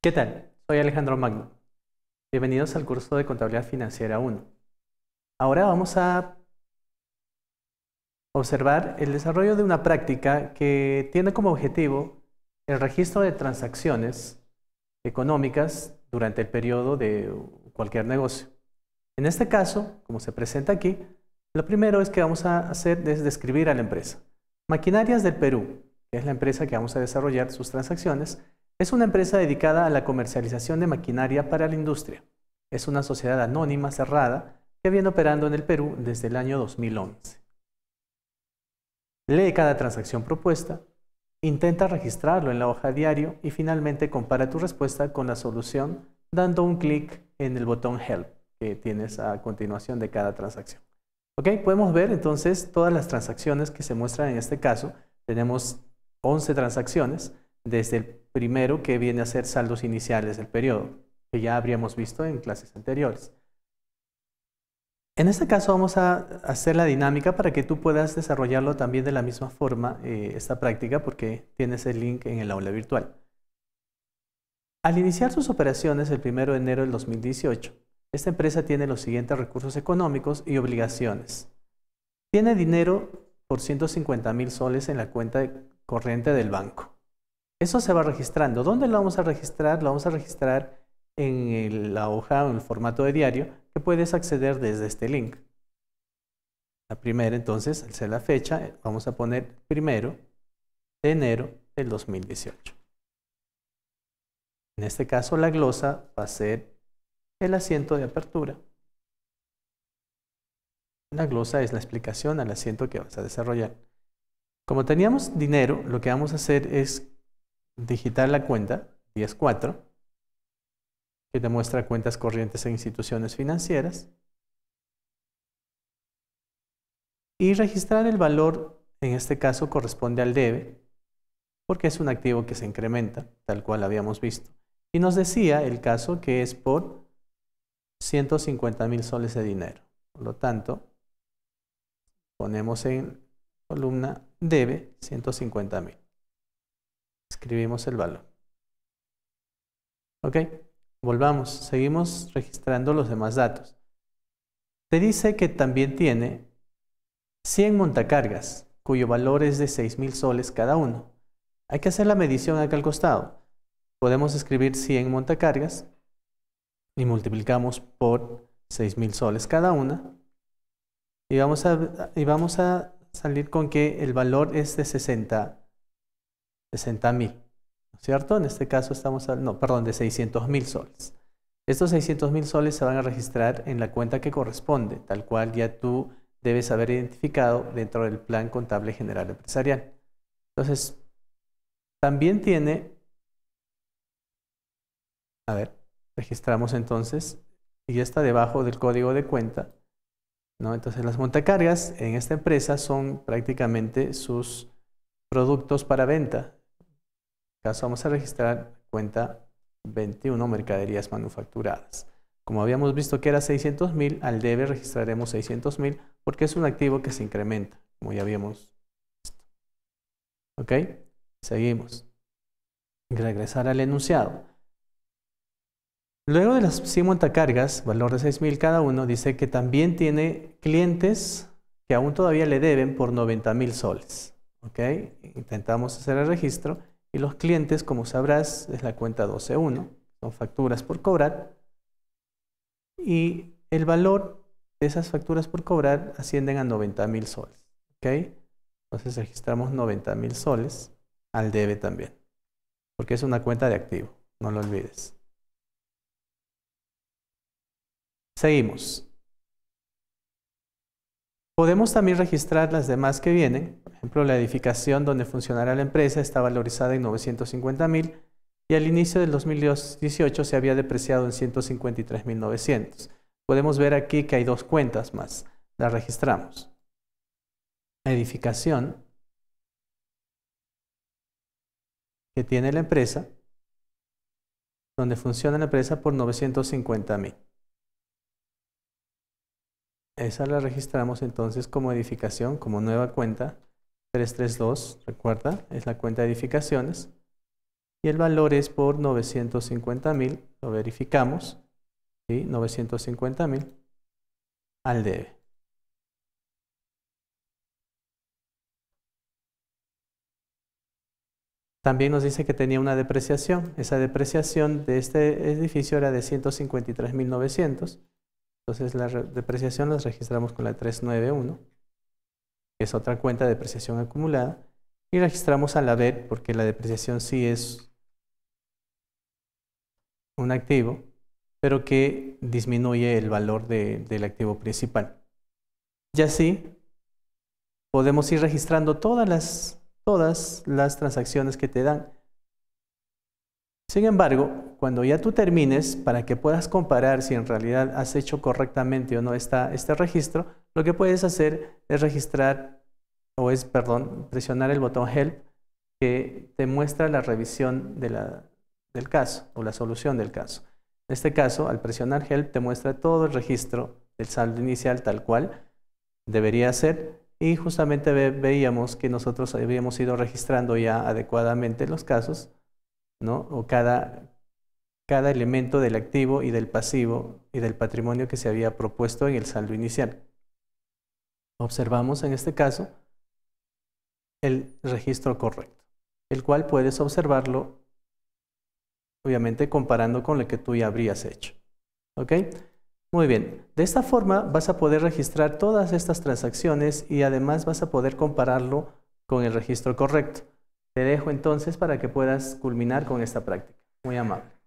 ¿Qué tal? Soy Alejandro Magno. Bienvenidos al curso de Contabilidad Financiera 1. Ahora vamos a observar el desarrollo de una práctica que tiene como objetivo el registro de transacciones económicas durante el periodo de cualquier negocio. En este caso, como se presenta aquí, lo primero es que vamos a hacer es describir a la empresa. Maquinarias del Perú, que es la empresa que vamos a desarrollar sus transacciones, es una empresa dedicada a la comercialización de maquinaria para la industria. Es una sociedad anónima cerrada que viene operando en el Perú desde el año 2011. Lee cada transacción propuesta, intenta registrarlo en la hoja diario y finalmente compara tu respuesta con la solución dando un clic en el botón Help que tienes a continuación de cada transacción. ¿Ok? Podemos ver entonces todas las transacciones que se muestran en este caso. Tenemos 11 transacciones desde el primero, que viene a ser saldos iniciales del periodo, que ya habríamos visto en clases anteriores. En este caso vamos a hacer la dinámica para que tú puedas desarrollarlo también de la misma forma, eh, esta práctica, porque tienes el link en el aula virtual. Al iniciar sus operaciones el 1 de enero del 2018, esta empresa tiene los siguientes recursos económicos y obligaciones. Tiene dinero por 150 mil soles en la cuenta corriente del banco. Eso se va registrando. ¿Dónde lo vamos a registrar? Lo vamos a registrar en la hoja o en el formato de diario que puedes acceder desde este link. La primera, entonces, al ser la fecha, eh, vamos a poner primero de enero del 2018. En este caso, la glosa va a ser el asiento de apertura. La glosa es la explicación al asiento que vas a desarrollar. Como teníamos dinero, lo que vamos a hacer es digitar la cuenta 104, que te muestra cuentas corrientes en instituciones financieras, y registrar el valor, en este caso corresponde al debe, porque es un activo que se incrementa, tal cual habíamos visto. Y nos decía el caso que es por 150 mil soles de dinero. Por lo tanto, ponemos en columna debe 150 mil escribimos el valor. ¿Ok? Volvamos, seguimos registrando los demás datos. Te dice que también tiene 100 montacargas, cuyo valor es de 6.000 soles cada uno. Hay que hacer la medición acá al costado. Podemos escribir 100 montacargas y multiplicamos por 6.000 soles cada una. Y vamos, a, y vamos a salir con que el valor es de 60 60 mil, ¿no es cierto? En este caso estamos, hablando, no, perdón, de 600 mil soles. Estos 600 mil soles se van a registrar en la cuenta que corresponde, tal cual ya tú debes haber identificado dentro del Plan Contable General Empresarial. Entonces, también tiene, a ver, registramos entonces, y ya está debajo del código de cuenta, ¿no? Entonces, las montacargas en esta empresa son prácticamente sus productos para venta, caso vamos a registrar cuenta 21 mercaderías manufacturadas. Como habíamos visto que era 600 mil, al debe registraremos 600 mil porque es un activo que se incrementa, como ya habíamos visto. ¿Ok? Seguimos. Regresar al enunciado. Luego de las 50 cargas valor de 6 mil cada uno, dice que también tiene clientes que aún todavía le deben por 90 mil soles. ¿Ok? Intentamos hacer el registro y los clientes, como sabrás, es la cuenta 12.1, son facturas por cobrar. Y el valor de esas facturas por cobrar ascienden a 90.000 soles. ¿ok? Entonces registramos 90.000 soles al debe también, porque es una cuenta de activo, no lo olvides. Seguimos. Podemos también registrar las demás que vienen. Por ejemplo, la edificación donde funcionará la empresa está valorizada en 950 mil y al inicio del 2018 se había depreciado en 153.900. Podemos ver aquí que hay dos cuentas más. Las registramos. Edificación que tiene la empresa, donde funciona la empresa por 950 mil. Esa la registramos entonces como edificación, como nueva cuenta. 332, recuerda, es la cuenta de edificaciones. Y el valor es por 950 mil. Lo verificamos. y 950.000 mil al debe. También nos dice que tenía una depreciación. Esa depreciación de este edificio era de 153.900 entonces la depreciación las registramos con la 391, que es otra cuenta de depreciación acumulada, y registramos a la BED porque la depreciación sí es un activo, pero que disminuye el valor del activo principal. Y así podemos ir registrando todas todas las transacciones que te dan sin embargo, cuando ya tú termines, para que puedas comparar si en realidad has hecho correctamente o no está este registro, lo que puedes hacer es registrar, o es, perdón, presionar el botón Help, que te muestra la revisión del caso o la solución del caso. En este caso, al presionar Help, te muestra todo el registro del saldo inicial tal cual debería ser y justamente veíamos que nosotros habíamos ido registrando ya adecuadamente los casos o cada, cada elemento del activo y del pasivo y del patrimonio que se había propuesto en el saldo inicial. Observamos en este caso el registro correcto, el cual puedes observarlo obviamente comparando con lo que tú ya habrías hecho. ¿Ok? Muy bien, de esta forma vas a poder registrar todas estas transacciones y además vas a poder compararlo con el registro correcto. Te dejo entonces para que puedas culminar con esta práctica. Muy amable.